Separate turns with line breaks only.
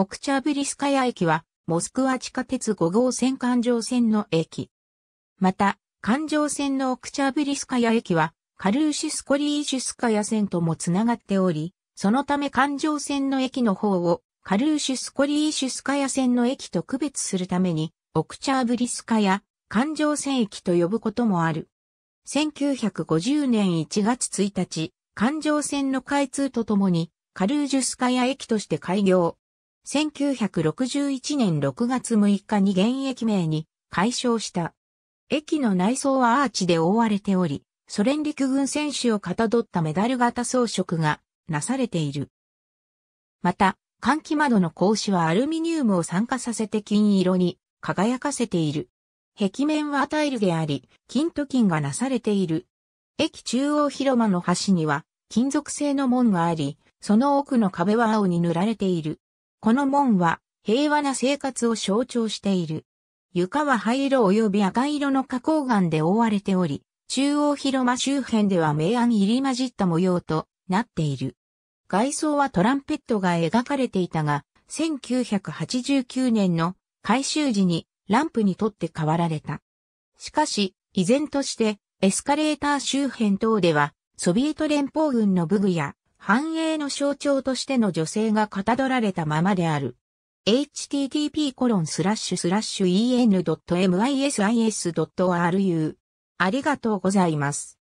オクチャーブリスカヤ駅は、モスクワ地下鉄5号線環状線の駅。また、環状線のオクチャーブリスカヤ駅は、カルーシュスコリーシュスカヤ線ともつながっており、そのため環状線の駅の方を、カルーシュスコリーシュスカヤ線の駅と区別するために、オクチャーブリスカヤ、環状線駅と呼ぶこともある。1950年1月1日、環状線の開通とともに、カルージュスカヤ駅として開業。1961年6月6日に現役名に解消した。駅の内装はアーチで覆われており、ソ連陸軍選手をかたどったメダル型装飾がなされている。また、換気窓の格子はアルミニウムを酸化させて金色に輝かせている。壁面はタイルであり、金と金がなされている。駅中央広間の端には金属製の門があり、その奥の壁は青に塗られている。この門は平和な生活を象徴している。床は灰色及び赤色の花崗岩で覆われており、中央広間周辺では明暗入り混じった模様となっている。外装はトランペットが描かれていたが、1989年の改修時にランプにとって変わられた。しかし、依然としてエスカレーター周辺等では、ソビエト連邦軍の武具や繁栄の象徴としての女性がかたどられたままである。h t t p e n m i s i s r u ありがとうございます。